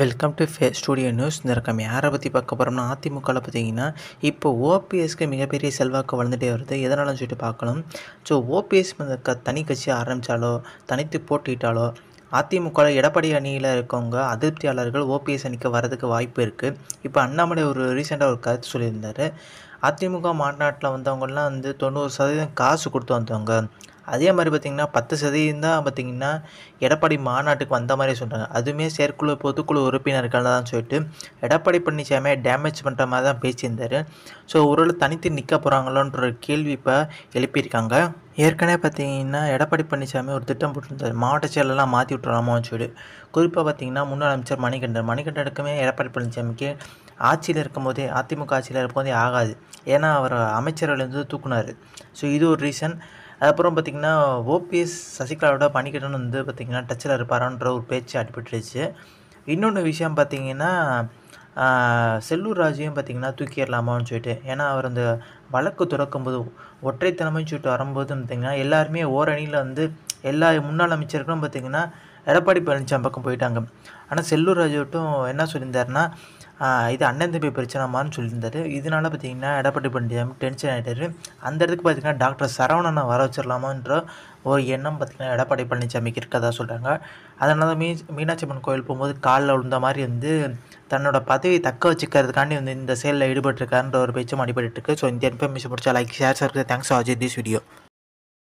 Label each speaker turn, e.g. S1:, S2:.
S1: welcome to ஃபே studio news இந்த ரக்கம் யாரை பற்றி பார்க்க போகிறோம்னா அதிமுகவில் பார்த்தீங்கன்னா இப்போ ஓபிஎஸ்க்கு மிகப்பெரிய செல்வாக்கு வளர்ந்துட்டே வருது எதனாலும் சொல்லிட்டு பார்க்கணும் ஸோ ஓபிஎஸ் க தனி கட்சி ஆரம்பித்தாலோ தனித்து போட்டிட்டாலோ அதிமுகவில் எடப்பாடி அணியில் இருக்கவங்க அதிருப்தியாளர்கள் ஓபிஎஸ் அணிக்கு வரதுக்கு வாய்ப்பு இருக்குது இப்போ அண்ணாமலை ஒரு ரீசெண்டாக ஒரு கருத்து சொல்லியிருந்தார் அதிமுக மாநாட்டில் வந்தவங்கலாம் வந்து தொண்ணூறு சதவீதம் காசு கொடுத்து வந்தவங்க அதே மாதிரி பார்த்திங்கன்னா பத்து சதவீதம் தான் பார்த்திங்கன்னா எடப்பாடி மாநாட்டுக்கு வந்த மாதிரி சொல்கிறாங்க அதுவுமே செயற்குழு பொதுக்குழு உறுப்பினர்கள் தான் சொல்லிட்டு எடப்பாடி பழனிசாமியை டேமேஜ் பண்ணுற மாதிரி தான் பேசியிருந்தார் ஸோ ஒரு தனித்து நிற்க போகிறாங்களோன்ற கேள்வி இப்போ எழுப்பியிருக்காங்க ஏற்கனவே பார்த்தீங்கன்னா எடப்பாடி பழனிசாமி ஒரு திட்டம் போட்டிருந்தார் மாவட்ட செயலெல்லாம் மாற்றி விட்டுறலாமான்னு சொல்லி குறிப்பாக பார்த்தீங்கன்னா முன்னாள் அமைச்சர் மணிகண்டன் மணிகண்டனுக்குமே எடப்பாடி பழனிசாமிக்கு ஆட்சியில் இருக்கும்போதே அதிமுக ஆட்சியில் இருக்கும்போதே ஆகாது ஏன்னா அவர் அமைச்சர்களேருந்து தூக்குனார் ஸோ இது ஒரு ரீசன் அதுக்கப்புறம் பார்த்திங்கன்னா ஓபிஎஸ் சசிகலாவோட பணிக்கிட்டு வந்து பார்த்திங்கன்னா டச்சில் இருப்பாரான்ற ஒரு பேச்சு அடிபட்டுருச்சு இன்னொன்று விஷயம் பார்த்திங்கன்னா செல்லூர் ராஜையும் பார்த்திங்கன்னா தூக்கிடலாமான்னு சொல்லிட்டு ஏன்னா அவர் அந்த வழக்கு துறக்கும்போது ஒற்றைத்தனமைன்னு சொல்லிட்டு வரும்போது பார்த்திங்கன்னா எல்லாருமே ஓரணியில் வந்து எல்லா முன்னாள் அமைச்சர்களும் பார்த்திங்கன்னா எடப்பாடி பழனிசாமி பக்கம் போயிட்டாங்க ஆனால் செல்லூர் ராஜு மட்டும் என்ன சொல்லியிருந்தாருன்னா இது அண்ணன் தம்பி பிரச்சனைமான்னு சொல்லியிருந்தாரு இதனால் பார்த்தீங்கன்னா எடப்பாடி பழனிசாமி டென்ஷன் ஆகிட்டாரு அந்த இடத்துக்கு பார்த்தீங்கன்னா டாக்டர் சரவணனை வர வச்சிடலாமான்ற ஒரு எண்ணம் பார்த்திங்கன்னா எடப்பாடி பழனிசாமிக்கு இருக்கதா சொல்கிறாங்க அதனால மீ மீனாட்சி அம்மன் கோயில் போகும்போது காலில் விழுந்த மாதிரி வந்து தன்னோட பதவி தக்க வச்சுக்கிறதுக்காண்டி வந்து இந்த செயலில் ஈடுபட்டிருக்காருன்ற ஒரு பேச்சும் அடிபட்டு ஸோ இந்த இன்ஃபர்மேஷன் பிடிச்சா லைக் ஷேர் சார் தேங்க்ஸ் வாட்சிங் திஸ் வீடியோ